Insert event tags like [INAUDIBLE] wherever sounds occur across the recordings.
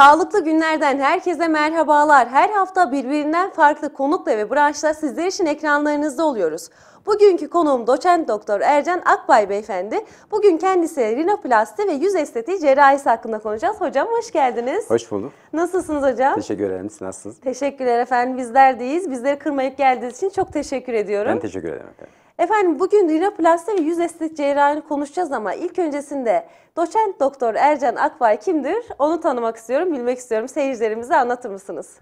Sağlıklı günlerden herkese merhabalar. Her hafta birbirinden farklı konukla ve branşla sizler için ekranlarınızda oluyoruz. Bugünkü konuğum doçent doktor Ercan Akbay beyefendi. Bugün kendisi rinoplasti ve yüz estetiği cerrahisi hakkında konuşacağız. Hocam hoş geldiniz. Hoş bulduk. Nasılsınız hocam? Teşekkür ederim. Siz nasılsınız? Teşekkürler efendim. Bizler deyiz. Bizleri kırmayıp geldiğiniz için çok teşekkür ediyorum. Ben teşekkür ederim efendim. Efendim bugün rinoplasti ve yüz estetik cerrahini konuşacağız ama ilk öncesinde doçent doktor Ercan Akbay kimdir? Onu tanımak istiyorum, bilmek istiyorum. Seyircilerimize anlatır mısınız?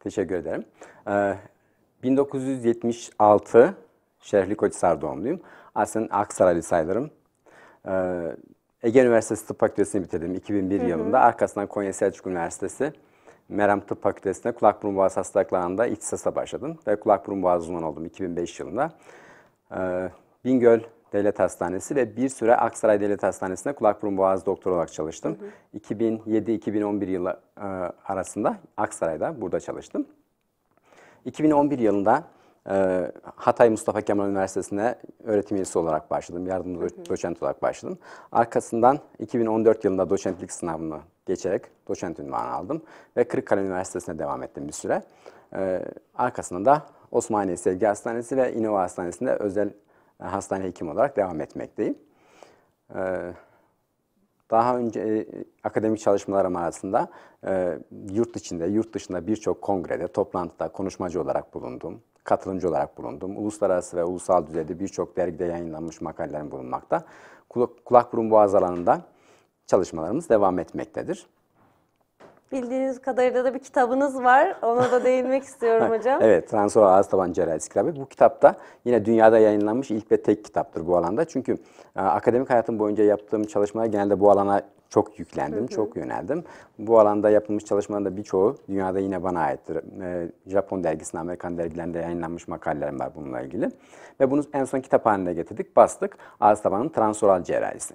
Teşekkür ederim. Ee, 1976 Şerhli Koçhisar doğumluyum. Aslen Aksaraylı sayılırım. Ee, Ege Üniversitesi Tıp Fakültesini bitirdim 2001 hı hı. yılında. Arkasından Konya Selçuk Üniversitesi Meram Tıp Fakültesi'nde kulak burun boğaz hastalıklarında ihtisasa başladım. Ve kulak burun boğaz uzmanı oldum 2005 yılında. Ee, Bingöl Devlet Hastanesi ve bir süre Aksaray Devlet Hastanesi'nde kulak burun boğaz doktoru olarak çalıştım. 2007-2011 yılı e, arasında Aksaray'da burada çalıştım. 2011 yılında e, Hatay Mustafa Kemal Üniversitesi'ne öğretim üyesi olarak başladım. Yardımcı hı doçent olarak başladım. Arkasından 2014 yılında doçentlik sınavını geçerek doçent ünvanı aldım ve Kırıkkale Üniversitesi'ne devam ettim bir süre. E, arkasında da Osmaniye Sevgi Hastanesi ve İnova Hastanesi'nde özel e, hastane hekim olarak devam etmekteyim. E, daha önce e, akademik çalışmalarım arasında yurt içinde, yurt dışında birçok kongrede, toplantıda konuşmacı olarak bulundum. Katılımcı olarak bulundum. Uluslararası ve ulusal düzeyde birçok dergide yayınlanmış makalelerim bulunmakta. Kulak, kulak burun boğaz alanında çalışmalarımız devam etmektedir. Bildiğiniz kadarıyla da bir kitabınız var. Ona da değinmek [LAUGHS] istiyorum hocam. evet, Transova Ağız Taban Cerrahisi kitabı. Bu kitapta yine dünyada yayınlanmış ilk ve tek kitaptır bu alanda. Çünkü e, akademik hayatım boyunca yaptığım çalışmalar genelde bu alana çok yüklendim, çok yöneldim. Bu alanda yapılmış çalışmaların da birçoğu dünyada yine bana aittir. E, Japon dergisinde, Amerikan dergilerinde yayınlanmış makalelerim var bununla ilgili. Ve bunu en son kitap haline getirdik, bastık. Ağız tabanının transoral cerrahisi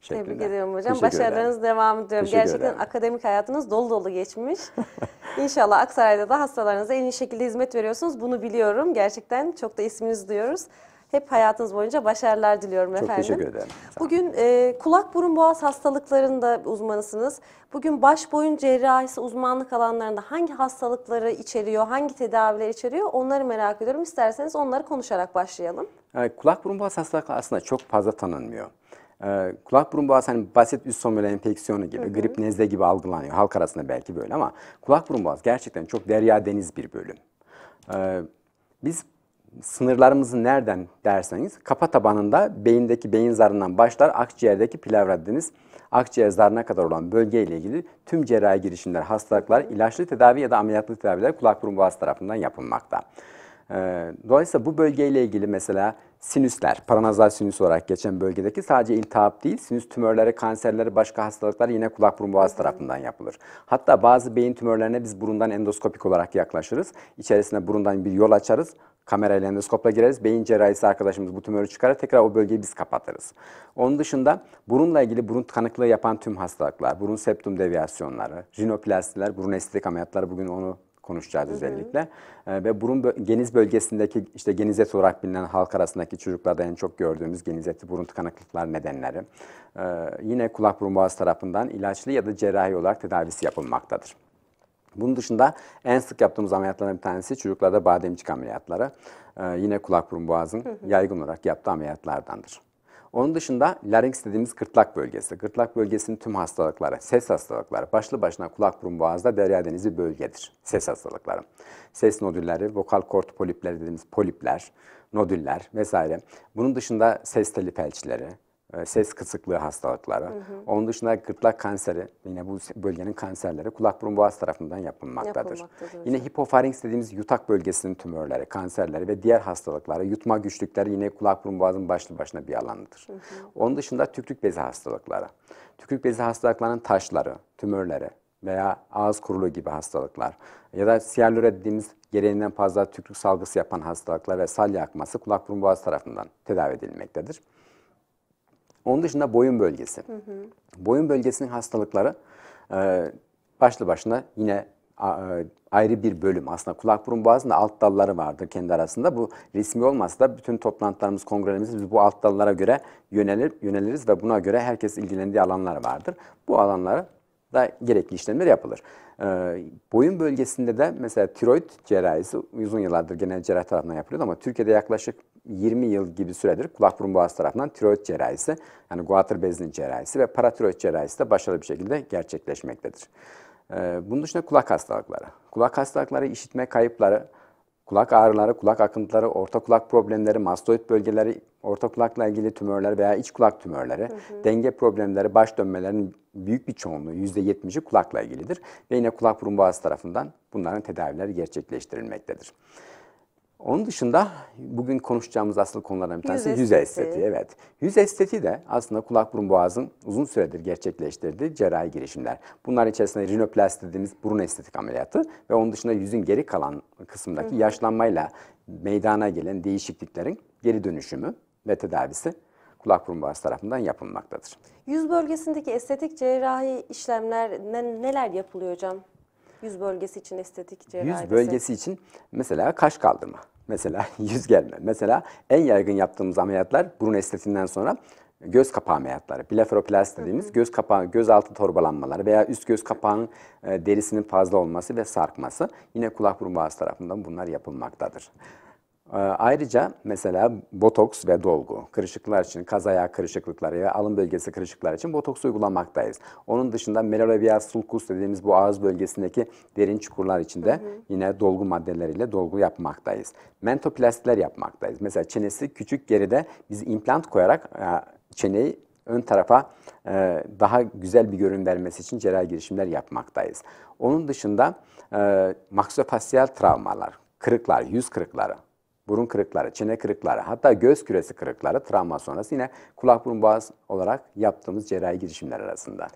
şeklinde. Tebrik ediyorum hocam. Başarılarınız devam ediyor. Gerçekten ederim. akademik hayatınız dolu dolu geçmiş. [LAUGHS] İnşallah Aksaray'da da hastalarınıza en iyi şekilde hizmet veriyorsunuz. Bunu biliyorum. Gerçekten çok da isminizi duyuyoruz. Hep hayatınız boyunca başarılar diliyorum çok efendim. Çok teşekkür ederim. Bugün e, kulak burun boğaz hastalıklarında uzmanısınız. Bugün baş boyun cerrahisi uzmanlık alanlarında hangi hastalıkları içeriyor, hangi tedaviler içeriyor onları merak ediyorum. İsterseniz onları konuşarak başlayalım. Yani kulak burun boğaz hastalıkları aslında çok fazla tanınmıyor e, kulak burun boğaz hani basit üst somural enfeksiyonu gibi, hı hı. grip nezle gibi algılanıyor. Halk arasında belki böyle ama kulak burun boğaz gerçekten çok derya deniz bir bölüm. E, biz sınırlarımızı nereden derseniz kafa tabanında beyindeki beyin zarından başlar akciğerdeki pilavra deniz akciğer zarına kadar olan bölgeyle ilgili tüm cerrahi girişimler, hastalıklar, ilaçlı tedavi ya da ameliyatlı tedaviler kulak burun boğaz tarafından yapılmakta. Ee, dolayısıyla bu bölgeyle ilgili mesela sinüsler, paranazal sinüs olarak geçen bölgedeki sadece iltihap değil, sinüs tümörleri, kanserleri, başka hastalıklar yine kulak burun boğaz tarafından yapılır. Hatta bazı beyin tümörlerine biz burundan endoskopik olarak yaklaşırız. İçerisine burundan bir yol açarız. Kamerayla endoskopla gireriz. Beyin cerrahisi arkadaşımız bu tümörü çıkarır. Tekrar o bölgeyi biz kapatırız. Onun dışında burunla ilgili burun tıkanıklığı yapan tüm hastalıklar, burun septum deviasyonları, rinoplastiler, burun estetik ameliyatları bugün onu konuşacağız hı hı. özellikle. Ee, ve burun geniz bölgesindeki işte genizet olarak bilinen halk arasındaki çocuklarda en çok gördüğümüz genizeti burun tıkanıklıklar nedenleri. Ee, yine kulak burun boğaz tarafından ilaçlı ya da cerrahi olarak tedavisi yapılmaktadır. Bunun dışında en sık yaptığımız ameliyatların bir tanesi çocuklarda bademcik ameliyatları. Ee, yine kulak burun boğazın hı hı. yaygın olarak yaptığı ameliyatlardandır. Onun dışında larynx dediğimiz gırtlak bölgesi. Gırtlak bölgesinin tüm hastalıkları, ses hastalıkları, başlı başına kulak burun boğazda derya denizi bölgedir. Ses hastalıkları. Ses nodülleri, vokal kort polipleri dediğimiz polipler, nodüller vesaire. Bunun dışında ses teli felçleri, e, ses kısıklığı hastalıkları. Hı hı. Onun dışında gırtlak kanseri yine bu bölgenin kanserleri kulak burun boğaz tarafından yapılmaktadır. yapılmaktadır yine hipofarinks dediğimiz yutak bölgesinin tümörleri, kanserleri ve diğer hastalıkları, yutma güçlükleri yine kulak burun boğazın başlı başına bir alanıdır. Hı hı. Onun dışında tükürük bezi hastalıkları. Tükürük bezi hastalıklarının taşları, tümörleri veya ağız kuruluğu gibi hastalıklar ya da siyerlüre dediğimiz gereğinden fazla tükürük salgısı yapan hastalıklar ve salya akması kulak burun boğaz tarafından tedavi edilmektedir. Onun dışında boyun bölgesi. Hı hı. Boyun bölgesinin hastalıkları e, başlı başına yine e, ayrı bir bölüm. Aslında kulak burun boğazında alt dalları vardır kendi arasında. Bu resmi olmasa da bütün toplantılarımız, kongrelerimiz biz bu alt dallara göre yönelir, yöneliriz ve buna göre herkes ilgilendiği alanlar vardır. Bu alanlara da gerekli işlemler yapılır. Ee, boyun bölgesinde de mesela tiroid cerrahisi uzun yıllardır genel cerrah tarafından yapılıyor ama Türkiye'de yaklaşık 20 yıl gibi süredir kulak burun boğaz tarafından tiroid cerrahisi, yani guatr bezinin cerrahisi ve paratiroid cerrahisi de başarılı bir şekilde gerçekleşmektedir. Ee, bunun dışında kulak hastalıkları. Kulak hastalıkları, işitme kayıpları, kulak ağrıları, kulak akıntıları, orta kulak problemleri, mastoid bölgeleri, orta kulakla ilgili tümörler veya iç kulak tümörleri, hı hı. denge problemleri, baş dönmelerinin büyük bir çoğunluğu %70'i kulakla ilgilidir. Ve yine kulak burun boğaz tarafından bunların tedavileri gerçekleştirilmektedir. Onun dışında bugün konuşacağımız asıl konulardan bir tanesi yüz, yüz estetiği. Evet. Yüz estetiği de aslında kulak burun boğazın uzun süredir gerçekleştirdiği cerrahi girişimler. Bunlar içerisinde rinoplasti dediğimiz burun estetik ameliyatı ve onun dışında yüzün geri kalan kısımdaki Hı. yaşlanmayla meydana gelen değişikliklerin geri dönüşümü ve tedavisi kulak burun boğaz tarafından yapılmaktadır. Yüz bölgesindeki estetik cerrahi işlemler neler yapılıyor hocam? Yüz bölgesi için estetik cerrahi. Yüz bölgesi için mesela kaş kaldırma, mesela [LAUGHS] yüz gelme, mesela en yaygın yaptığımız ameliyatlar burun estetinden sonra göz kapağı ameliyatları, blefaroplasti dediğimiz hı hı. göz kapağı, gözaltı torbalanmaları veya üst göz kapağının e, derisinin fazla olması ve sarkması yine kulak burun boğaz tarafından bunlar yapılmaktadır. Ee, ayrıca mesela botoks ve dolgu, kırışıklar için, kaz ayağı kırışıklıkları ve alın bölgesi kırışıklar için botoks uygulamaktayız. Onun dışında melorovial sulcus dediğimiz bu ağız bölgesindeki derin çukurlar içinde hı hı. yine dolgu maddeleriyle dolgu yapmaktayız. Mentoplastiler yapmaktayız. Mesela çenesi küçük geride biz implant koyarak e, çeneyi ön tarafa e, daha güzel bir görün vermesi için cerrahi girişimler yapmaktayız. Onun dışında e, travmalar, kırıklar, yüz kırıkları, burun kırıkları, çene kırıkları, hatta göz küresi kırıkları travma sonrası yine kulak burun boğaz olarak yaptığımız cerrahi girişimler arasında.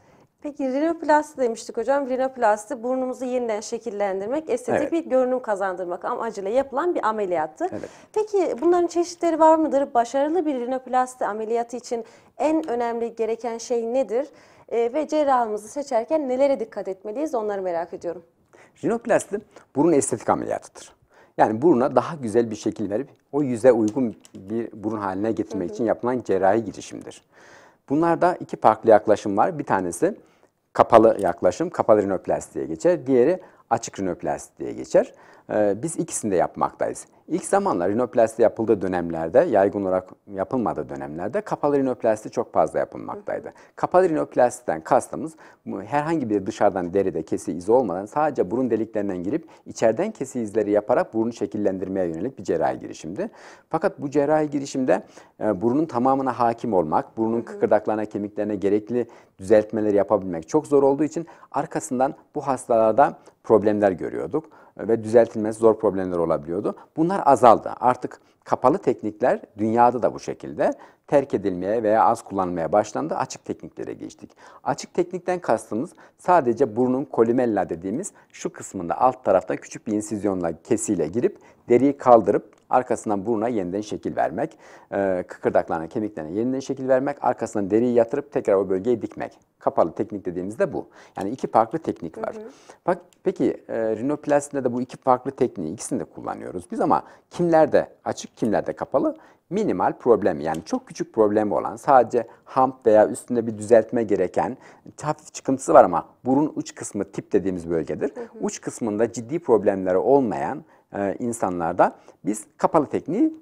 Peki rinoplasti demiştik hocam. Rinoplasti burnumuzu yeniden şekillendirmek, estetik evet. bir görünüm kazandırmak amacıyla yapılan bir ameliyattı. Evet. Peki bunların çeşitleri var mıdır? Başarılı bir rinoplasti ameliyatı için en önemli gereken şey nedir? E, ve cerrahımızı seçerken nelere dikkat etmeliyiz onları merak ediyorum. Rinoplasti burun estetik ameliyatıdır. Yani buruna daha güzel bir şekil verip o yüze uygun bir burun haline getirmek hı hı. için yapılan cerrahi girişimdir. Bunlarda iki farklı yaklaşım var. Bir tanesi kapalı yaklaşım, kapalı rinoplastiye geçer. Diğeri açık rinoplastiye geçer. Ee, biz ikisini de yapmaktayız. İlk zamanlar rinoplasti yapıldığı dönemlerde, yaygın olarak yapılmadığı dönemlerde kapalı rinoplasti çok fazla yapılmaktaydı. Kapalı rinoplastiden kastımız herhangi bir dışarıdan deride kesi izi olmadan sadece burun deliklerinden girip içeriden kesi izleri yaparak burnu şekillendirmeye yönelik bir cerrahi girişimdi. Fakat bu cerrahi girişimde e, burnun tamamına hakim olmak, burunun kıkırdaklarına, kemiklerine gerekli düzeltmeleri yapabilmek çok zor olduğu için arkasından bu hastalarda problemler görüyorduk ve düzeltilmesi zor problemler olabiliyordu. Bunlar azaldı. Artık kapalı teknikler dünyada da bu şekilde terk edilmeye veya az kullanmaya başlandı. Açık tekniklere geçtik. Açık teknikten kastımız sadece burnun kolimella dediğimiz şu kısmında alt tarafta küçük bir insizyonla kesiyle girip deriyi kaldırıp Arkasından buruna yeniden şekil vermek, e, kıkırdaklarına, kemiklerine yeniden şekil vermek, arkasından deriyi yatırıp tekrar o bölgeye dikmek. Kapalı teknik dediğimizde bu. Yani iki farklı teknik var. Hı hı. Bak, peki e, rinoplastinde de bu iki farklı tekniği ikisini de kullanıyoruz biz ama kimlerde açık, kimlerde kapalı? minimal problem yani çok küçük problemi olan sadece hamp veya üstünde bir düzeltme gereken hafif çıkıntısı var ama burun uç kısmı tip dediğimiz bölgedir. Hı hı. Uç kısmında ciddi problemleri olmayan e, insanlarda biz kapalı tekniği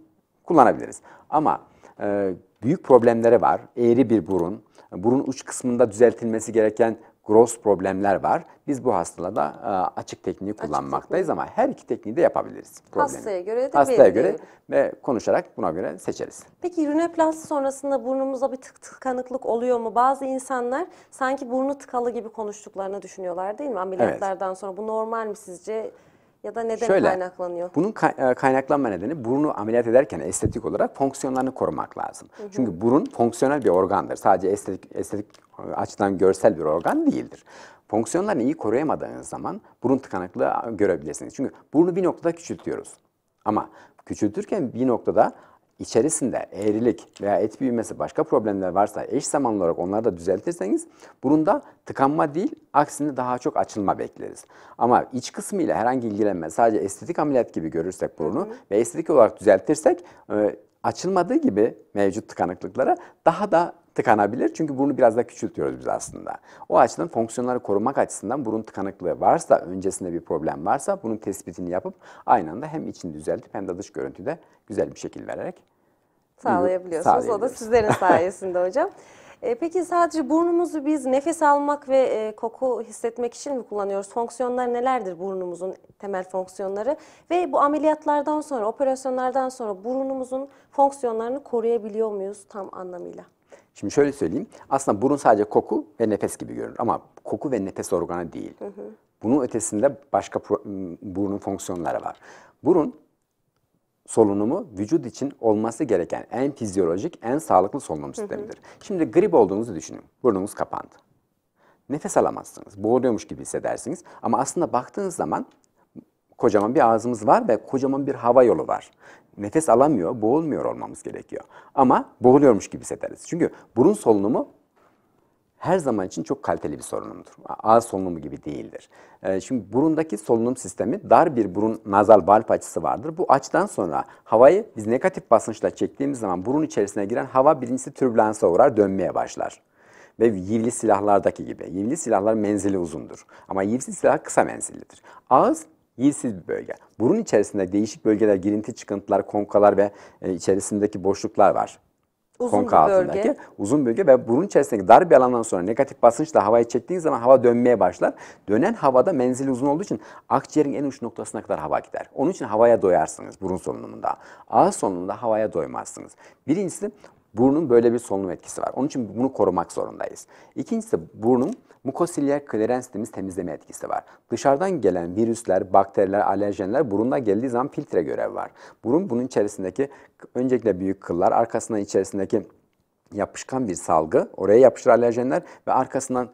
kullanabiliriz. Ama e, büyük problemleri var. Eğri bir burun, burun uç kısmında düzeltilmesi gereken gross problemler var. Biz bu hastada e, açık tekniği kullanmaktayız tekniği. ama her iki tekniği de yapabiliriz. Problemi. Hastaya göre de Hastaya göre ve konuşarak buna göre seçeriz. Peki rünoplasti sonrasında burnumuzda bir tık tıkanıklık oluyor mu? Bazı insanlar sanki burnu tıkalı gibi konuştuklarını düşünüyorlar değil mi ameliyatlardan evet. sonra? Bu normal mi sizce? Ya da neden Şöyle, kaynaklanıyor? Bunun e, kaynaklanma nedeni burnu ameliyat ederken estetik olarak fonksiyonlarını korumak lazım. Hı hı. Çünkü burun fonksiyonel bir organdır. Sadece estetik, estetik açıdan görsel bir organ değildir. Fonksiyonlarını iyi koruyamadığınız zaman burun tıkanıklığı görebilirsiniz. Çünkü burnu bir noktada küçültüyoruz. Ama küçültürken bir noktada içerisinde eğrilik veya et büyümesi başka problemler varsa eş zamanlı olarak onları da düzeltirseniz burunda tıkanma değil aksine daha çok açılma bekleriz. Ama iç kısmı ile herhangi ilgilenme sadece estetik ameliyat gibi görürsek burunu hı hı. ve estetik olarak düzeltirsek e, açılmadığı gibi mevcut tıkanıklıklara daha da tıkanabilir. Çünkü burnu biraz daha küçültüyoruz biz aslında. O açıdan fonksiyonları korumak açısından burun tıkanıklığı varsa, öncesinde bir problem varsa bunun tespitini yapıp aynı anda hem içini düzeltip hem de dış görüntüde güzel bir şekil vererek sağlayabiliyorsunuz. O da sizlerin [LAUGHS] sayesinde hocam. E, peki sadece burnumuzu biz nefes almak ve e, koku hissetmek için mi kullanıyoruz? Fonksiyonlar nelerdir burnumuzun temel fonksiyonları? Ve bu ameliyatlardan sonra, operasyonlardan sonra burnumuzun fonksiyonlarını koruyabiliyor muyuz tam anlamıyla? Şimdi şöyle söyleyeyim. Aslında burun sadece koku ve nefes gibi görünür ama koku ve nefes organı değil. Hı hı. Bunun ötesinde başka burunun fonksiyonları var. Burun solunumu vücut için olması gereken en fizyolojik, en sağlıklı solunum sistemidir. Hı hı. Şimdi grip olduğunuzu düşünün. Burnunuz kapandı. Nefes alamazsınız. Boğuluyormuş gibi hissedersiniz. Ama aslında baktığınız zaman kocaman bir ağzımız var ve kocaman bir hava yolu var nefes alamıyor, boğulmuyor olmamız gerekiyor. Ama boğuluyormuş gibi hissederiz. Çünkü burun solunumu her zaman için çok kaliteli bir solunumdur. Ağız solunumu gibi değildir. Ee, şimdi burundaki solunum sistemi dar bir burun nazal valp açısı vardır. Bu açıdan sonra havayı biz negatif basınçla çektiğimiz zaman burun içerisine giren hava birincisi türbülansa uğrar, dönmeye başlar. Ve yivli silahlardaki gibi. Yivli silahlar menzili uzundur. Ama yivli silah kısa menzillidir. Ağız Yilsiz bir bölge. Burun içerisinde değişik bölgeler, girinti çıkıntılar, konkalar ve e, içerisindeki boşluklar var. Uzun konka bir bölge. altındaki uzun bölge ve burun içerisindeki dar bir alandan sonra negatif basınçla havayı çektiğin zaman hava dönmeye başlar. Dönen havada menzili uzun olduğu için akciğerin en uç noktasına kadar hava gider. Onun için havaya doyarsınız burun solunumunda. Ağız solunumunda havaya doymazsınız. Birincisi burnun böyle bir solunum etkisi var. Onun için bunu korumak zorundayız. İkincisi burnun Mukosilyer klerens temizleme etkisi var. Dışarıdan gelen virüsler, bakteriler, alerjenler burundan geldiği zaman filtre görev var. Burun bunun içerisindeki öncelikle büyük kıllar, arkasından içerisindeki yapışkan bir salgı. Oraya yapışır alerjenler ve arkasından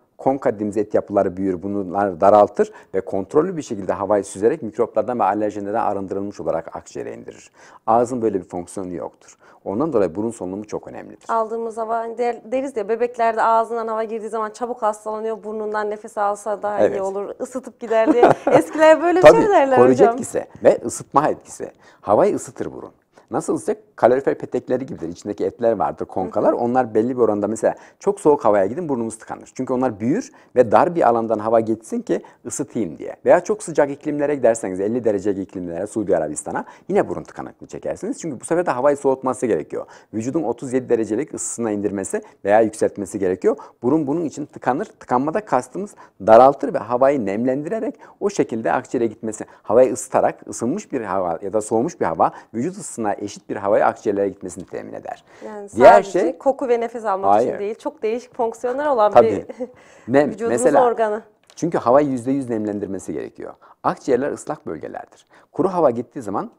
et yapıları büyür, bunlar daraltır ve kontrollü bir şekilde havayı süzerek mikroplardan ve alerjenlerden arındırılmış olarak akciğere indirir. Ağzın böyle bir fonksiyonu yoktur. Ondan dolayı burun solunumu çok önemlidir. Aldığımız hava hani deriz ya bebeklerde ağzından hava girdiği zaman çabuk hastalanıyor. Burnundan nefes alsa daha evet. iyi olur. Isıtıp gider diye. [LAUGHS] Eskiler böyle bir şey derler koruyacak hocam. koruyacak etkisi ve ısıtma etkisi. Havayı ısıtır burun. Nasıl ise kalorifer petekleri gibidir. İçindeki etler vardır, konkalar. Onlar belli bir oranda mesela çok soğuk havaya gidin burnumuz tıkanır. Çünkü onlar büyür ve dar bir alandan hava geçsin ki ısıtayım diye. Veya çok sıcak iklimlere giderseniz 50 derece iklimlere Suudi Arabistan'a yine burun tıkanıklığı çekersiniz. Çünkü bu sefer de havayı soğutması gerekiyor. Vücudun 37 derecelik ısısına indirmesi veya yükseltmesi gerekiyor. Burun bunun için tıkanır. Tıkanmada kastımız daraltır ve havayı nemlendirerek o şekilde akciğere gitmesi. Havayı ısıtarak ısınmış bir hava ya da soğumuş bir hava vücut ısısına eşit bir havaya akciğerlere gitmesini temin eder. Yani Diğer şey koku ve nefes almak hayır. için değil. Çok değişik fonksiyonlar olan Tabii. bir [LAUGHS] Nem, vücudumuz mesela, organı. Çünkü hava %100 nemlendirmesi gerekiyor. Akciğerler ıslak bölgelerdir. Kuru hava gittiği zaman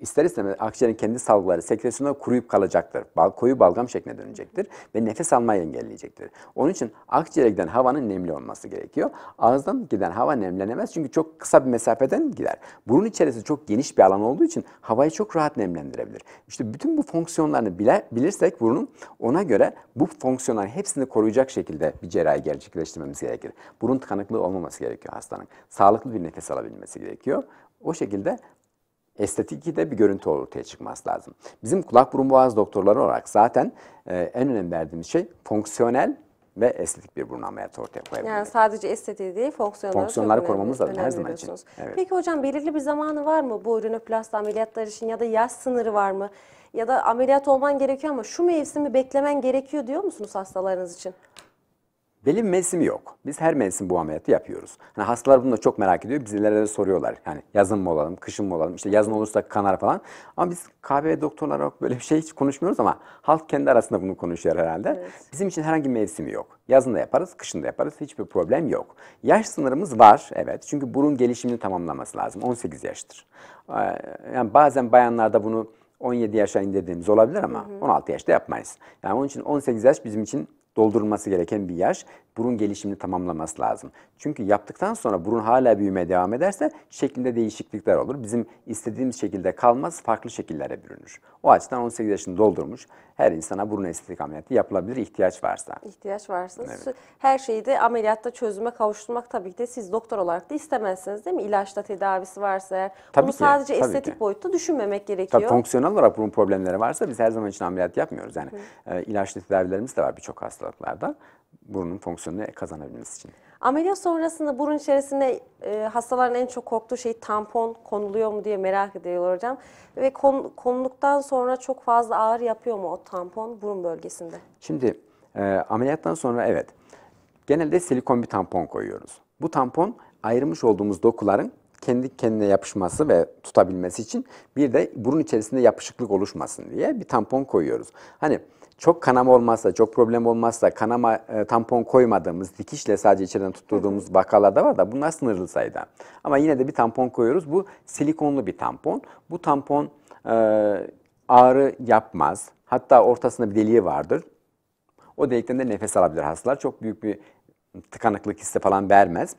ister istemez akciğerin kendi salgıları sekresyona kuruyup kalacaktır. Bal, koyu balgam şekline dönecektir ve nefes almayı engelleyecektir. Onun için akciğere giden havanın nemli olması gerekiyor. Ağızdan giden hava nemlenemez çünkü çok kısa bir mesafeden gider. Burun içerisinde çok geniş bir alan olduğu için havayı çok rahat nemlendirebilir. İşte bütün bu fonksiyonlarını bile, bilirsek burunun ona göre bu fonksiyonların hepsini koruyacak şekilde bir cerrahi gerçekleştirmemiz gerekir. Burun tıkanıklığı olmaması gerekiyor hastanın. Sağlıklı bir nefes alabilmesi gerekiyor. O şekilde estetik de bir görüntü ortaya çıkması lazım. Bizim kulak burun boğaz doktorları olarak zaten e, en önem verdiğimiz şey fonksiyonel ve estetik bir burun ameliyatı ortaya koyabilmek. Yani sadece estetiği değil fonksiyonları, fonksiyonları korumamız lazım her zaman için. Evet. Peki hocam belirli bir zamanı var mı bu rinoplasti ameliyatları için ya da yaş sınırı var mı? Ya da ameliyat olman gerekiyor ama şu mevsimi beklemen gerekiyor diyor musunuz hastalarınız için? Belli bir mevsimi yok. Biz her mevsim bu ameliyatı yapıyoruz. Hani hastalar bunu da çok merak ediyor. Bizlere de soruyorlar. Yani yazın mı olalım, kışın mı olalım, işte yazın olursa kanar falan. Ama biz KBB doktorları olarak böyle bir şey hiç konuşmuyoruz ama halk kendi arasında bunu konuşuyor herhalde. Evet. Bizim için herhangi bir mevsimi yok. Yazın da yaparız, kışın da yaparız. Hiçbir problem yok. Yaş sınırımız var evet. Çünkü burun gelişimini tamamlaması lazım. 18 yaştır. Ee, yani bazen bayanlarda bunu 17 yaşa indirdiğimiz olabilir ama hı hı. 16 yaşta yapmayız. Yani onun için 18 yaş bizim için doldurulması gereken bir yaş burun gelişimini tamamlaması lazım. Çünkü yaptıktan sonra burun hala büyümeye devam ederse şeklinde değişiklikler olur. Bizim istediğimiz şekilde kalmaz, farklı şekillere bürünür. O açıdan 18 yaşını doldurmuş her insana burun estetik ameliyatı yapılabilir ihtiyaç varsa. İhtiyaç varsa. Evet. Her şeyi de ameliyatta çözüme kavuşturmak tabii ki de siz doktor olarak da istemezsiniz değil mi? İlaçla tedavisi varsa eğer. Tabii Bunu ki, sadece tabii estetik ki. boyutta düşünmemek gerekiyor. Tabii fonksiyonel olarak burun problemleri varsa biz her zaman için ameliyat yapmıyoruz. Yani Hı. e, ilaçlı tedavilerimiz de var birçok hastalıklarda burnun fonksiyonunu kazanabilmesi için. Ameliyat sonrasında burun içerisinde e, hastaların en çok korktuğu şey tampon konuluyor mu diye merak ediyorlar hocam. Ve kon, konuluktan sonra çok fazla ağır yapıyor mu o tampon burun bölgesinde? Şimdi e, ameliyattan sonra evet genelde silikon bir tampon koyuyoruz. Bu tampon ayrılmış olduğumuz dokuların kendi kendine yapışması ve tutabilmesi için bir de burun içerisinde yapışıklık oluşmasın diye bir tampon koyuyoruz. Hani çok kanama olmazsa, çok problem olmazsa kanama e, tampon koymadığımız, dikişle sadece içeriden tutturduğumuz vakalarda var da bunlar sınırlı sayıda. Ama yine de bir tampon koyuyoruz. Bu silikonlu bir tampon. Bu tampon e, ağrı yapmaz. Hatta ortasında bir deliği vardır. O delikten de nefes alabilir hastalar. Çok büyük bir tıkanıklık hissi falan vermez.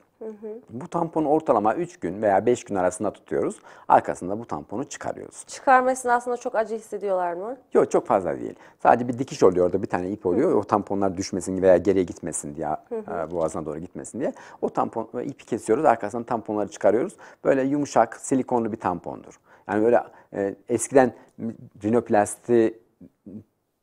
Bu tamponu ortalama 3 gün veya 5 gün arasında tutuyoruz. Arkasında bu tamponu çıkarıyoruz. Çıkarmasını aslında çok acı hissediyorlar mı? Yok çok fazla değil. Sadece bir dikiş oluyor orada bir tane ip oluyor. Hı. O tamponlar düşmesin veya geriye gitmesin diye hı hı. E, boğazına doğru gitmesin diye. O tampon ipi kesiyoruz arkasından tamponları çıkarıyoruz. Böyle yumuşak silikonlu bir tampondur. Yani böyle e, eskiden rinoplasti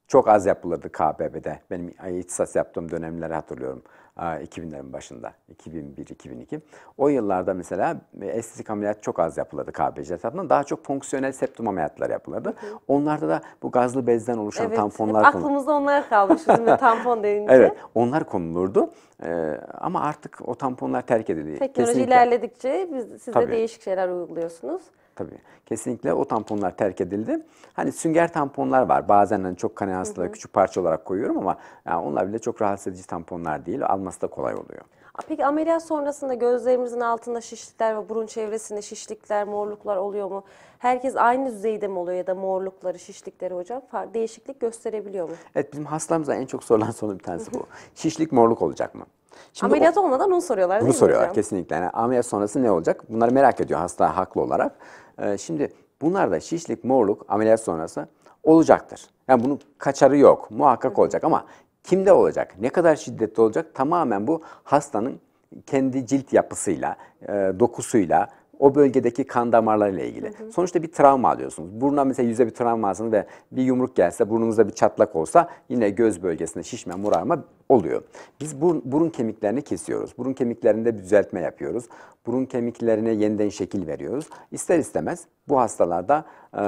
çok az yapılırdı KBB'de. Benim e, ihtisas yaptığım dönemleri hatırlıyorum. 2000'lerin başında, 2001-2002. O yıllarda mesela e, estetik ameliyat çok az yapılırdı KBC tarafından. Daha çok fonksiyonel septum ameliyatları yapılırdı. Hı. Onlarda da bu gazlı bezden oluşan evet, tamponlar Evet, aklımızda onlara kalmış şimdi tampon denince. Evet, onlar konulurdu. Ee, ama artık o tamponlar terk edildi. Teknoloji Kesinlikle. ilerledikçe biz, siz Tabii. değişik şeyler uyguluyorsunuz. Tabii. Kesinlikle o tamponlar terk edildi. Hani sünger tamponlar var. Bazen hani çok kanal hastalara küçük parça olarak koyuyorum ama yani onlar bile çok rahatsız edici tamponlar değil. Alması da kolay oluyor. Peki ameliyat sonrasında gözlerimizin altında şişlikler ve burun çevresinde şişlikler, morluklar oluyor mu? Herkes aynı düzeyde mi oluyor ya da morlukları, şişlikleri hocam? Değişiklik gösterebiliyor mu? Evet bizim hastalarımıza en çok sorulan soru bir tanesi bu. [LAUGHS] Şişlik morluk olacak mı? Şimdi ameliyat o, olmadan onu soruyorlar değil mi soruyorlar hocam? kesinlikle. Yani ameliyat sonrası ne olacak? Bunları merak ediyor hasta haklı olarak. E, şimdi da şişlik, morluk ameliyat sonrası olacaktır. Yani bunun kaçarı yok. Muhakkak olacak ama kimde olacak? Ne kadar şiddetli olacak? Tamamen bu hastanın kendi cilt yapısıyla, e, dokusuyla, o bölgedeki kan damarlarıyla ilgili. Hı hı. Sonuçta bir travma alıyorsunuz. Buruna mesela yüze bir travma alsanız ve bir yumruk gelse, burnunuzda bir çatlak olsa yine göz bölgesinde şişme, morarma oluyor. Biz burun, burun kemiklerini kesiyoruz. Burun kemiklerinde bir düzeltme yapıyoruz. Burun kemiklerine yeniden şekil veriyoruz. İster istemez bu hastalarda e,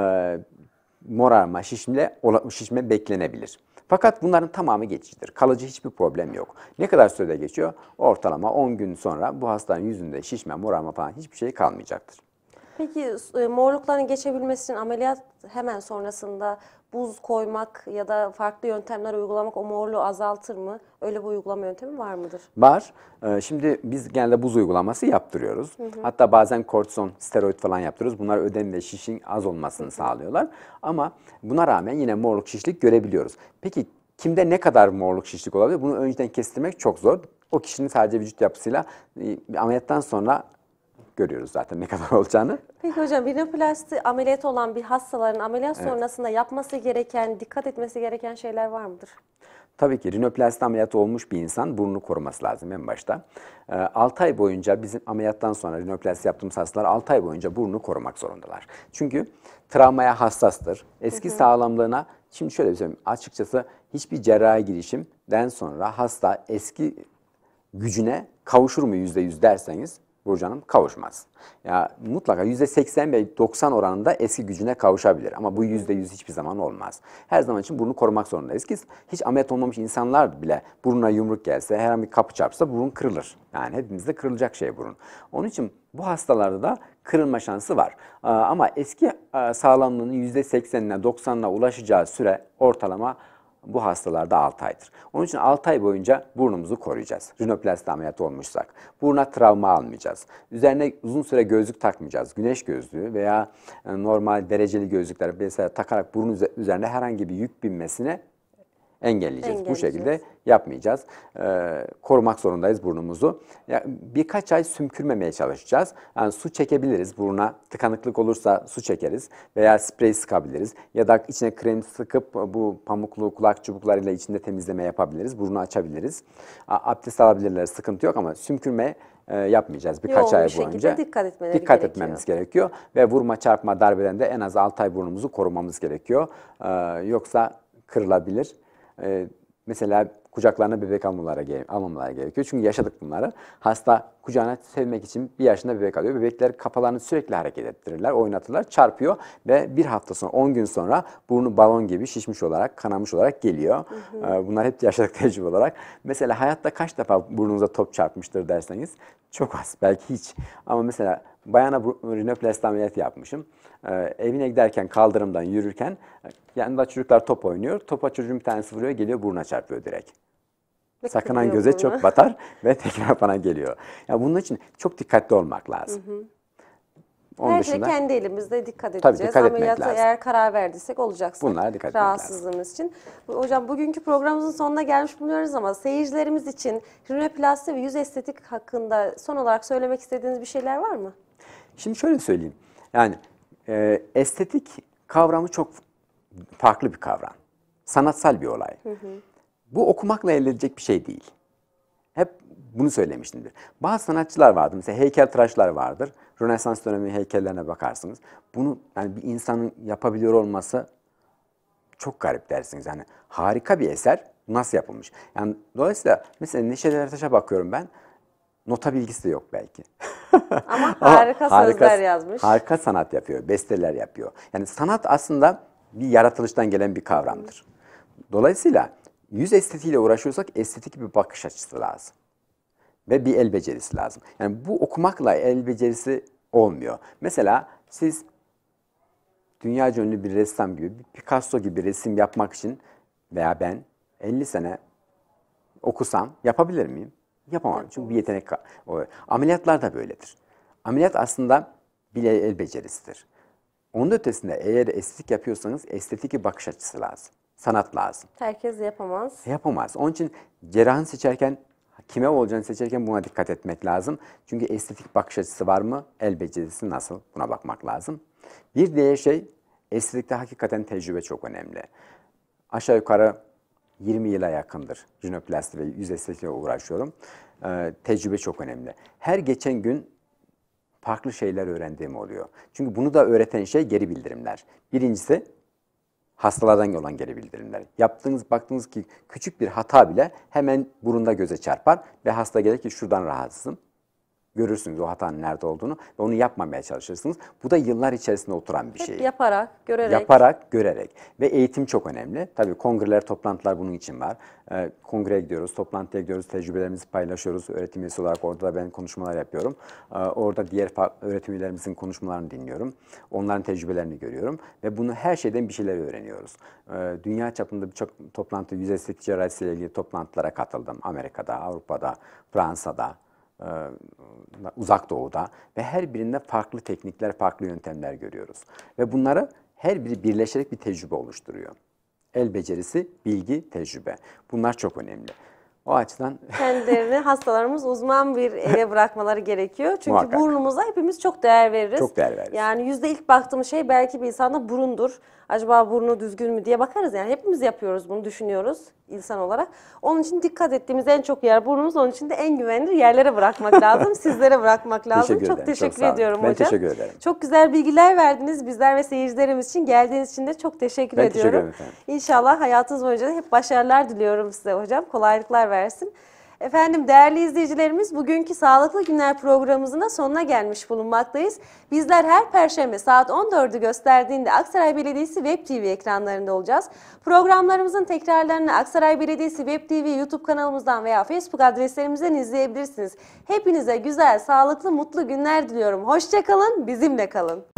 morarma, şişme, şişme beklenebilir. Fakat bunların tamamı geçicidir. Kalıcı hiçbir problem yok. Ne kadar sürede geçiyor? Ortalama 10 gün sonra bu hastanın yüzünde şişme, morarma falan hiçbir şey kalmayacaktır. Peki e, morlukların geçebilmesi için ameliyat hemen sonrasında buz koymak ya da farklı yöntemler uygulamak o morluğu azaltır mı? Öyle bir uygulama yöntemi var mıdır? Var. Ee, şimdi biz genelde buz uygulaması yaptırıyoruz. Hı hı. Hatta bazen kortizon, steroid falan yaptırıyoruz. Bunlar ödem ve şişin az olmasını hı sağlıyorlar. Ama buna rağmen yine morluk şişlik görebiliyoruz. Peki kimde ne kadar morluk şişlik olabilir? Bunu önceden kestirmek çok zor. O kişinin sadece vücut yapısıyla e, ameliyattan sonra görüyoruz zaten ne kadar [LAUGHS] olacağını. Peki hocam rinoplasti ameliyat olan bir hastaların ameliyat evet. sonrasında yapması gereken, dikkat etmesi gereken şeyler var mıdır? Tabii ki rinoplasti ameliyatı olmuş bir insan burnunu koruması lazım en başta. E, ee, 6 ay boyunca bizim ameliyattan sonra rinoplasti yaptığımız hastalar 6 ay boyunca burnunu korumak zorundalar. Çünkü travmaya hassastır. Eski hı hı. sağlamlığına şimdi şöyle söyleyeyim açıkçası hiçbir cerrahi girişimden sonra hasta eski gücüne kavuşur mu yüzde yüz derseniz Burcu Hanım kavuşmaz. Ya mutlaka yüzde %80 ve %90 oranında eski gücüne kavuşabilir ama bu yüzde %100 hiçbir zaman olmaz. Her zaman için burnu korumak zorundayız ki hiç ameliyat olmamış insanlar bile burnuna yumruk gelse, herhangi bir kapı çarpsa burun kırılır. Yani hepimizde kırılacak şey burun. Onun için bu hastalarda da kırılma şansı var. Ama eski sağlamlığının yüzde %80'ine 90'ına ulaşacağı süre ortalama bu hastalarda 6 aydır. Onun için 6 ay boyunca burnumuzu koruyacağız. Rinoplasti ameliyatı olmuşsak. Buruna travma almayacağız. Üzerine uzun süre gözlük takmayacağız. Güneş gözlüğü veya e, normal dereceli gözlükler mesela takarak burun üzerine herhangi bir yük binmesine engelleyeceğiz. Bu şekilde yapmayacağız. Ee, korumak zorundayız burnumuzu. Ya, birkaç ay sümkürmemeye çalışacağız. Yani su çekebiliriz buruna. Tıkanıklık olursa su çekeriz veya sprey sıkabiliriz. Ya da içine krem sıkıp bu pamuklu kulak çubuklarıyla içinde temizleme yapabiliriz. Burnu açabiliriz. Abdest alabilirler sıkıntı yok ama sümkürme e, yapmayacağız birkaç ay bir boyunca. dikkat etmeleri Dikkat gerekiyor. etmemiz gerekiyor ve vurma çarpma darbeden de en az 6 ay burnumuzu korumamız gerekiyor. Ee, yoksa kırılabilir e, mesela kucaklarına bebek almalara gerek, almamaları gerekiyor. Çünkü yaşadık bunları. Hasta kucağına sevmek için bir yaşında bebek alıyor. Bebekler kafalarını sürekli hareket ettirirler, oynatırlar, çarpıyor ve bir hafta sonra, 10 gün sonra burnu balon gibi şişmiş olarak, kanamış olarak geliyor. Hı hı. Ee, bunlar hep yaşadık [LAUGHS] tecrübe olarak. Mesela hayatta kaç defa burnunuza top çarpmıştır derseniz çok az, belki hiç. Ama mesela bayana rinoplasti ameliyatı yapmışım. Ee, evine giderken kaldırımdan yürürken e, yanında çocuklar top oynuyor. Topa çocuğun bir tanesi vuruyor geliyor burnuna çarpıyor direkt. Sakınan göze çok batar [LAUGHS] ve tekrar bana geliyor. Ya yani bunun için çok dikkatli olmak lazım. Onun Her dışında, şey kendi elimizde dikkat edeceğiz. Tabii dikkat Ameliyata lazım. eğer karar verdiysek olacaksa. Bunlar dikkat Rahatsızlığımız için. Hocam bugünkü programımızın sonuna gelmiş bulunuyoruz ama seyircilerimiz için rinoplasti ve yüz estetik hakkında son olarak söylemek istediğiniz bir şeyler var mı? Şimdi şöyle söyleyeyim. Yani e, estetik kavramı çok farklı bir kavram. Sanatsal bir olay. Hı hı. Bu okumakla elde edecek bir şey değil. Hep bunu söylemiştimdir. Bazı sanatçılar vardır. Mesela heykeltıraşlar vardır. Rönesans dönemi heykellerine bakarsınız. Bunu yani bir insanın yapabiliyor olması çok garip dersiniz. Yani harika bir eser nasıl yapılmış? Yani dolayısıyla mesela Neşet Ertaş'a bakıyorum ben. Nota bilgisi de yok belki. [LAUGHS] [LAUGHS] Ama harika Ama harika, sözler yazmış. Harika sanat yapıyor, besteler yapıyor. Yani sanat aslında bir yaratılıştan gelen bir kavramdır. Dolayısıyla yüz estetiğiyle uğraşıyorsak estetik bir bakış açısı lazım. Ve bir el becerisi lazım. Yani bu okumakla el becerisi olmuyor. Mesela siz dünya ünlü bir ressam gibi, bir Picasso gibi resim yapmak için veya ben 50 sene okusam yapabilir miyim? Yapamam çünkü bir yetenek. Ameliyatlar da böyledir. Ameliyat aslında bile el becerisidir. Onun ötesinde eğer estetik yapıyorsanız estetik bir bakış açısı lazım. Sanat lazım. Herkes yapamaz. Yapamaz. Onun için cerrahın seçerken kime olacağını seçerken buna dikkat etmek lazım. Çünkü estetik bakış açısı var mı? El becerisi nasıl? Buna bakmak lazım. Bir diğer şey estetikte hakikaten tecrübe çok önemli. Aşağı yukarı 20 yıla yakındır rinoplasti ve yüz estetiğiyle uğraşıyorum. Ee, tecrübe çok önemli. Her geçen gün farklı şeyler öğrendiğim oluyor. Çünkü bunu da öğreten şey geri bildirimler. Birincisi hastalardan olan geri bildirimler. Yaptığınız, baktığınız ki küçük bir hata bile hemen burunda göze çarpar ve hasta gelir ki şuradan rahatsızım, görürsünüz o hatanın nerede olduğunu ve onu yapmamaya çalışırsınız. Bu da yıllar içerisinde oturan bir şey. Yaparak, görerek. Yaparak, görerek ve eğitim çok önemli. Tabii kongreler, toplantılar bunun için var. Ee, kongreye gidiyoruz, toplantıya gidiyoruz, tecrübelerimizi paylaşıyoruz. Öğretim üyesi olarak orada da ben konuşmalar yapıyorum. Ee, orada diğer öğretim üyelerimizin konuşmalarını dinliyorum. Onların tecrübelerini görüyorum ve bunu her şeyden bir şeyler öğreniyoruz. Ee, dünya çapında birçok toplantı, yüzeysel ile ilgili toplantılara katıldım. Amerika'da, Avrupa'da, Fransa'da, uzak doğuda ve her birinde farklı teknikler, farklı yöntemler görüyoruz. Ve bunları her biri birleşerek bir tecrübe oluşturuyor. El becerisi, bilgi, tecrübe. Bunlar çok önemli. O açıdan... [LAUGHS] Kendilerini hastalarımız uzman bir ele [LAUGHS] bırakmaları gerekiyor. Çünkü Muhakkak. burnumuza hepimiz çok değer veririz. Çok değer veririz. Yani yüzde ilk baktığımız şey belki bir insanda burundur acaba burnu düzgün mü diye bakarız yani. Hepimiz yapıyoruz bunu düşünüyoruz insan olarak. Onun için dikkat ettiğimiz en çok yer burnumuz. Onun için de en güvenilir yerlere bırakmak [LAUGHS] lazım. Sizlere bırakmak lazım. Teşekkür çok ederim. teşekkür çok ediyorum ben hocam. Ben teşekkür ederim. Çok güzel bilgiler verdiniz bizler ve seyircilerimiz için. Geldiğiniz için de çok teşekkür ben ediyorum. Teşekkür ederim efendim. İnşallah hayatınız boyunca da hep başarılar diliyorum size hocam. Kolaylıklar versin. Efendim değerli izleyicilerimiz bugünkü Sağlıklı Günler programımızın da sonuna gelmiş bulunmaktayız. Bizler her perşembe saat 14'ü gösterdiğinde Aksaray Belediyesi Web TV ekranlarında olacağız. Programlarımızın tekrarlarını Aksaray Belediyesi Web TV YouTube kanalımızdan veya Facebook adreslerimizden izleyebilirsiniz. Hepinize güzel, sağlıklı, mutlu günler diliyorum. Hoşçakalın, bizimle kalın.